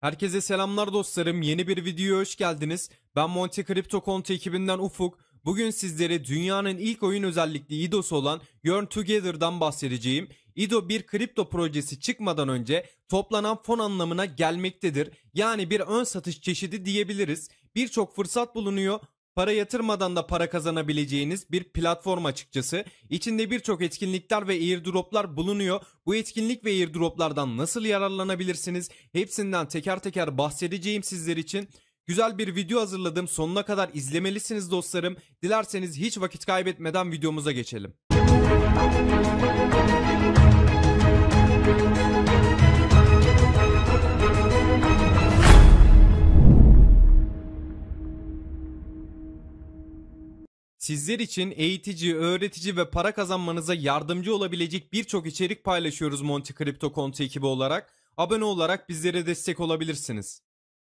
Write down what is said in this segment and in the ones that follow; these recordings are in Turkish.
Herkese selamlar dostlarım. Yeni bir videoya hoş geldiniz. Ben Monte Crypto Conte ekibinden Ufuk. Bugün sizlere dünyanın ilk oyun özellikli IDO'su olan Yearn Together'dan bahsedeceğim. IDO bir kripto projesi çıkmadan önce toplanan fon anlamına gelmektedir. Yani bir ön satış çeşidi diyebiliriz. Birçok fırsat bulunuyor Para yatırmadan da para kazanabileceğiniz bir platform açıkçası. İçinde birçok etkinlikler ve airdroplar bulunuyor. Bu etkinlik ve airdroplardan nasıl yararlanabilirsiniz? Hepsinden teker teker bahsedeceğim sizler için. Güzel bir video hazırladım. Sonuna kadar izlemelisiniz dostlarım. Dilerseniz hiç vakit kaybetmeden videomuza geçelim. Müzik Sizler için eğitici, öğretici ve para kazanmanıza yardımcı olabilecek birçok içerik paylaşıyoruz Monte Crypto Konti ekibi olarak. Abone olarak bizlere destek olabilirsiniz.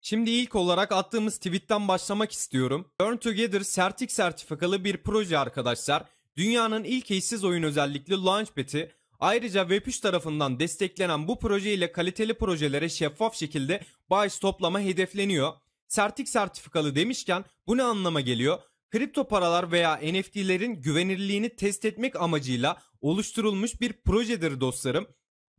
Şimdi ilk olarak attığımız tweetten başlamak istiyorum. Learn Together Certik sertifikalı bir proje arkadaşlar. Dünyanın ilk eşsiz oyun özellikli Launchpad'i Ayrıca Web3 tarafından desteklenen bu proje ile kaliteli projelere şeffaf şekilde bahis toplama hedefleniyor. Sertik sertifikalı demişken bu ne anlama geliyor? kripto paralar veya NFT'lerin güvenirliğini test etmek amacıyla oluşturulmuş bir projedir dostlarım.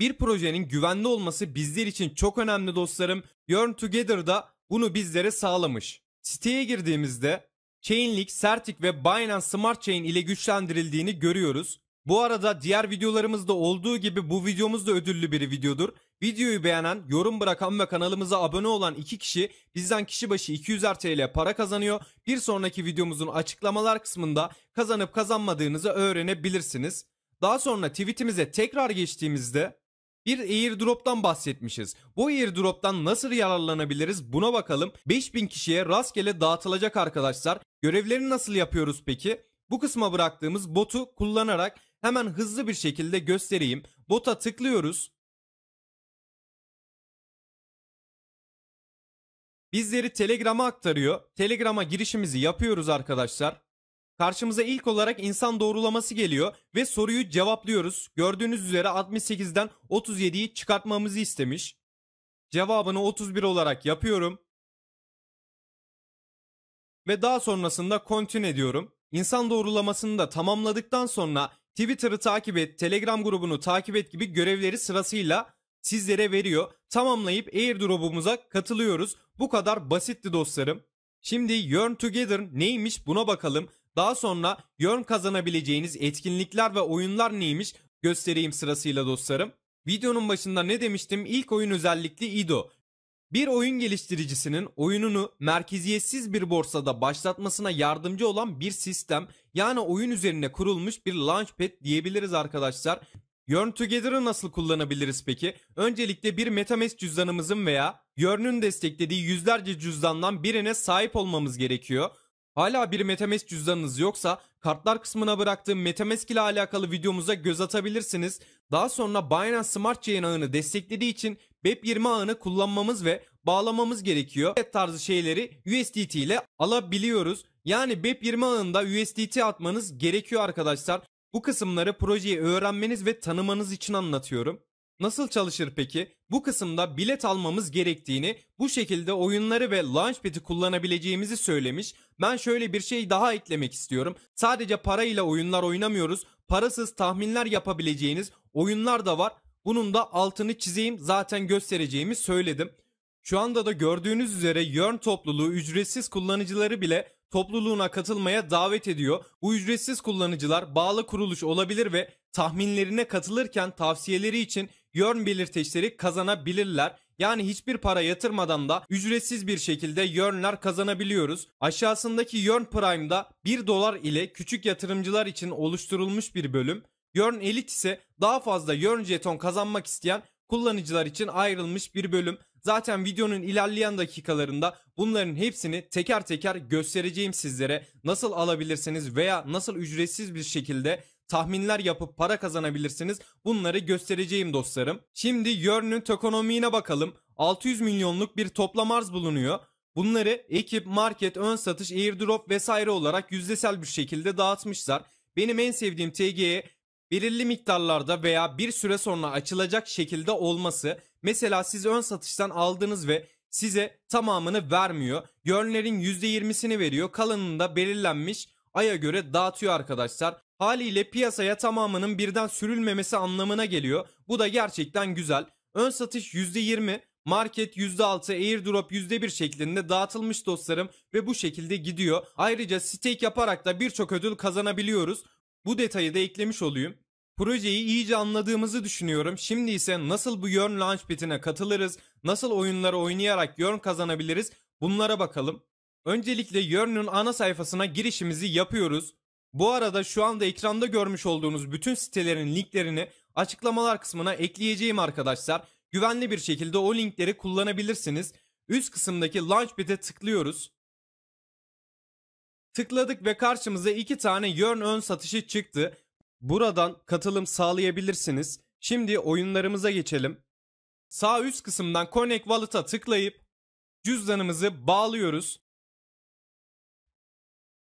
Bir projenin güvenli olması bizler için çok önemli dostlarım. Yearn Together da bunu bizlere sağlamış. Siteye girdiğimizde Chainlink, Certik ve Binance Smart Chain ile güçlendirildiğini görüyoruz. Bu arada diğer videolarımızda olduğu gibi bu videomuz da ödüllü bir videodur. Videoyu beğenen, yorum bırakan ve kanalımıza abone olan iki kişi bizden kişi başı 200'er TL para kazanıyor. Bir sonraki videomuzun açıklamalar kısmında kazanıp kazanmadığınızı öğrenebilirsiniz. Daha sonra tweetimize tekrar geçtiğimizde bir airdrop'tan bahsetmişiz. Bu airdrop'tan nasıl yararlanabiliriz buna bakalım. 5000 kişiye rastgele dağıtılacak arkadaşlar. Görevleri nasıl yapıyoruz peki? Bu kısma bıraktığımız botu kullanarak hemen hızlı bir şekilde göstereyim. Bota tıklıyoruz. Bizleri Telegram'a aktarıyor. Telegram'a girişimizi yapıyoruz arkadaşlar. Karşımıza ilk olarak insan doğrulaması geliyor ve soruyu cevaplıyoruz. Gördüğünüz üzere 68'den 37'yi çıkartmamızı istemiş. Cevabını 31 olarak yapıyorum. Ve daha sonrasında continue ediyorum. İnsan doğrulamasını da tamamladıktan sonra Twitter'ı takip et, Telegram grubunu takip et gibi görevleri sırasıyla sizlere veriyor. Tamamlayıp airdrop'umuza katılıyoruz. Bu kadar basitti dostlarım. Şimdi Yearn Together neymiş buna bakalım. Daha sonra Yearn kazanabileceğiniz etkinlikler ve oyunlar neymiş göstereyim sırasıyla dostlarım. Videonun başında ne demiştim? İlk oyun özellikli Ido. Bir oyun geliştiricisinin oyununu merkeziyetsiz bir borsada başlatmasına yardımcı olan bir sistem yani oyun üzerine kurulmuş bir launchpad diyebiliriz arkadaşlar. Yearn Together'ı nasıl kullanabiliriz peki? Öncelikle bir MetaMask cüzdanımızın veya Yearn'ün desteklediği yüzlerce cüzdandan birine sahip olmamız gerekiyor. Hala bir MetaMask cüzdanınız yoksa kartlar kısmına bıraktığım MetaMask ile alakalı videomuza göz atabilirsiniz. Daha sonra Binance Smart Chain ağını desteklediği için BEP20 ağını kullanmamız ve bağlamamız gerekiyor. Evet tarzı şeyleri USDT ile alabiliyoruz. Yani BEP20 ağında USDT atmanız gerekiyor arkadaşlar. Bu kısımları projeyi öğrenmeniz ve tanımanız için anlatıyorum. Nasıl çalışır peki? Bu kısımda bilet almamız gerektiğini, bu şekilde oyunları ve Launchpad'i kullanabileceğimizi söylemiş. Ben şöyle bir şey daha eklemek istiyorum. Sadece parayla oyunlar oynamıyoruz. Parasız tahminler yapabileceğiniz oyunlar da var. Bunun da altını çizeyim zaten göstereceğimi söyledim. Şu anda da gördüğünüz üzere Yearn topluluğu ücretsiz kullanıcıları bile topluluğuna katılmaya davet ediyor. Bu ücretsiz kullanıcılar bağlı kuruluş olabilir ve tahminlerine katılırken tavsiyeleri için yön belirteçleri kazanabilirler. Yani hiçbir para yatırmadan da ücretsiz bir şekilde yönler kazanabiliyoruz. Aşağısındaki yön prime'da 1 dolar ile küçük yatırımcılar için oluşturulmuş bir bölüm. Yön elit ise daha fazla yön jeton kazanmak isteyen kullanıcılar için ayrılmış bir bölüm. Zaten videonun ilerleyen dakikalarında bunların hepsini teker teker göstereceğim sizlere. Nasıl alabilirsiniz veya nasıl ücretsiz bir şekilde tahminler yapıp para kazanabilirsiniz. Bunları göstereceğim dostlarım. Şimdi Yearn'ün tokonomiğine bakalım. 600 milyonluk bir toplam arz bulunuyor. Bunları ekip, market, ön satış, airdrop vesaire olarak yüzdesel bir şekilde dağıtmışlar. Benim en sevdiğim TG'ye belirli miktarlarda veya bir süre sonra açılacak şekilde olması Mesela siz ön satıştan aldınız ve size tamamını vermiyor. Görünlerin %20'sini veriyor. Kalanını da belirlenmiş aya göre dağıtıyor arkadaşlar. Haliyle piyasaya tamamının birden sürülmemesi anlamına geliyor. Bu da gerçekten güzel. Ön satış %20, market %6, airdrop %1 şeklinde dağıtılmış dostlarım ve bu şekilde gidiyor. Ayrıca stake yaparak da birçok ödül kazanabiliyoruz. Bu detayı da eklemiş olayım. Projeyi iyice anladığımızı düşünüyorum. Şimdi ise nasıl bu Yearn Launchpad'ine katılırız, nasıl oyunları oynayarak Yearn kazanabiliriz bunlara bakalım. Öncelikle Yearn'ün ana sayfasına girişimizi yapıyoruz. Bu arada şu anda ekranda görmüş olduğunuz bütün sitelerin linklerini açıklamalar kısmına ekleyeceğim arkadaşlar. Güvenli bir şekilde o linkleri kullanabilirsiniz. Üst kısımdaki Launchpad'e tıklıyoruz. Tıkladık ve karşımıza iki tane Yearn ön satışı çıktı. Buradan katılım sağlayabilirsiniz. Şimdi oyunlarımıza geçelim. Sağ üst kısımdan Connect Wallet'a tıklayıp cüzdanımızı bağlıyoruz.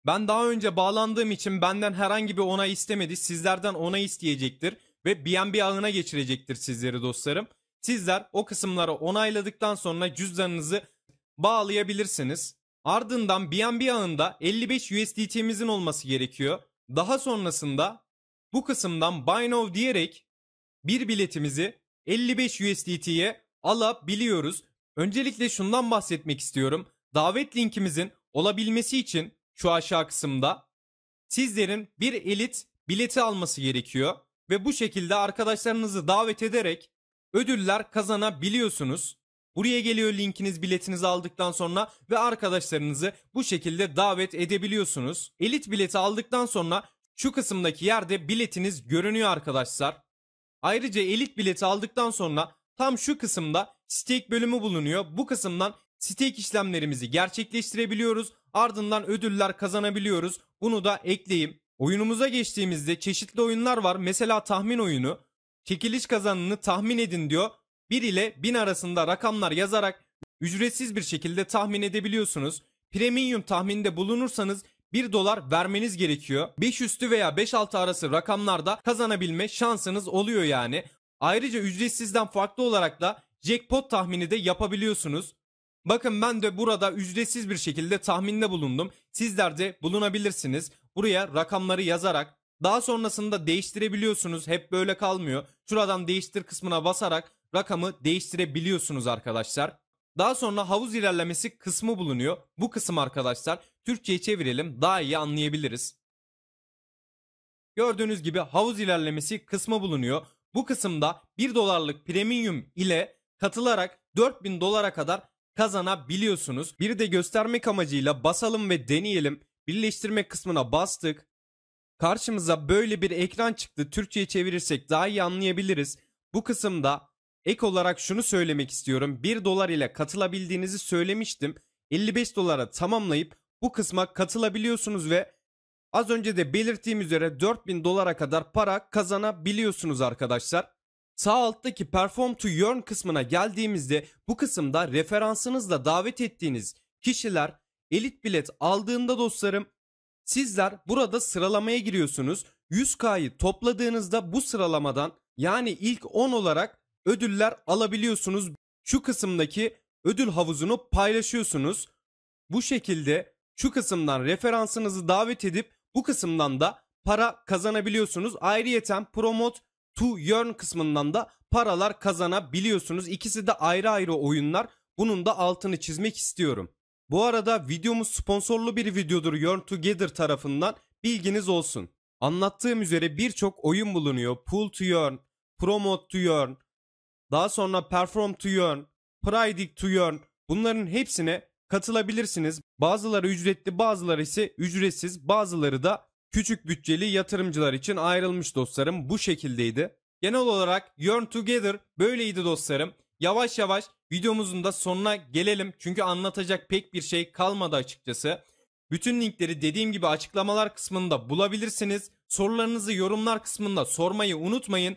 Ben daha önce bağlandığım için benden herhangi bir onay istemedi. Sizlerden onay isteyecektir ve BNB ağına geçirecektir sizleri dostlarım. Sizler o kısımları onayladıktan sonra cüzdanınızı bağlayabilirsiniz. Ardından BNB ağında 55 USDT'mizin olması gerekiyor. Daha sonrasında bu kısımdan buy now diyerek bir biletimizi 55 USDT'ye alabiliyoruz. Öncelikle şundan bahsetmek istiyorum. Davet linkimizin olabilmesi için şu aşağı kısımda sizlerin bir elit bileti alması gerekiyor ve bu şekilde arkadaşlarınızı davet ederek ödüller kazanabiliyorsunuz. Buraya geliyor linkiniz biletinizi aldıktan sonra ve arkadaşlarınızı bu şekilde davet edebiliyorsunuz. Elit bileti aldıktan sonra şu kısımdaki yerde biletiniz görünüyor arkadaşlar. Ayrıca elit bileti aldıktan sonra tam şu kısımda stake bölümü bulunuyor. Bu kısımdan stake işlemlerimizi gerçekleştirebiliyoruz. Ardından ödüller kazanabiliyoruz. Bunu da ekleyeyim. Oyunumuza geçtiğimizde çeşitli oyunlar var. Mesela tahmin oyunu. Çekiliş kazanını tahmin edin diyor. 1 ile 1000 arasında rakamlar yazarak ücretsiz bir şekilde tahmin edebiliyorsunuz. Premium tahminde bulunursanız 1 dolar vermeniz gerekiyor. 5 üstü veya 5 altı arası rakamlarda kazanabilme şansınız oluyor yani. Ayrıca ücretsizden farklı olarak da jackpot tahmini de yapabiliyorsunuz. Bakın ben de burada ücretsiz bir şekilde tahminde bulundum. Sizler de bulunabilirsiniz. Buraya rakamları yazarak daha sonrasında değiştirebiliyorsunuz. Hep böyle kalmıyor. Şuradan değiştir kısmına basarak rakamı değiştirebiliyorsunuz arkadaşlar. Daha sonra havuz ilerlemesi kısmı bulunuyor. Bu kısım arkadaşlar Türkçe'ye çevirelim daha iyi anlayabiliriz. Gördüğünüz gibi havuz ilerlemesi kısmı bulunuyor. Bu kısımda 1 dolarlık premium ile katılarak 4000 dolara kadar kazanabiliyorsunuz. Bir de göstermek amacıyla basalım ve deneyelim. Birleştirme kısmına bastık. Karşımıza böyle bir ekran çıktı. Türkçe'ye çevirirsek daha iyi anlayabiliriz. Bu kısımda Ek olarak şunu söylemek istiyorum. 1 dolar ile katılabildiğinizi söylemiştim. 55 dolara tamamlayıp bu kısma katılabiliyorsunuz ve az önce de belirttiğim üzere 4000 dolara kadar para kazanabiliyorsunuz arkadaşlar. Sağ alttaki Perform to Earn kısmına geldiğimizde bu kısımda referansınızla davet ettiğiniz kişiler elit bilet aldığında dostlarım sizler burada sıralamaya giriyorsunuz. 100K'yı topladığınızda bu sıralamadan yani ilk 10 olarak ödüller alabiliyorsunuz. Şu kısımdaki ödül havuzunu paylaşıyorsunuz. Bu şekilde şu kısımdan referansınızı davet edip bu kısımdan da para kazanabiliyorsunuz. Ayrıyeten promote to earn kısmından da paralar kazanabiliyorsunuz. İkisi de ayrı ayrı oyunlar. Bunun da altını çizmek istiyorum. Bu arada videomuz sponsorlu bir videodur Yearn Together tarafından bilginiz olsun. Anlattığım üzere birçok oyun bulunuyor. Pull to Yearn, Promote to Yearn, daha sonra Perform to Earn, Pride to Earn bunların hepsine katılabilirsiniz. Bazıları ücretli bazıları ise ücretsiz bazıları da küçük bütçeli yatırımcılar için ayrılmış dostlarım bu şekildeydi. Genel olarak Yearn Together böyleydi dostlarım. Yavaş yavaş videomuzun da sonuna gelelim çünkü anlatacak pek bir şey kalmadı açıkçası. Bütün linkleri dediğim gibi açıklamalar kısmında bulabilirsiniz. Sorularınızı yorumlar kısmında sormayı unutmayın.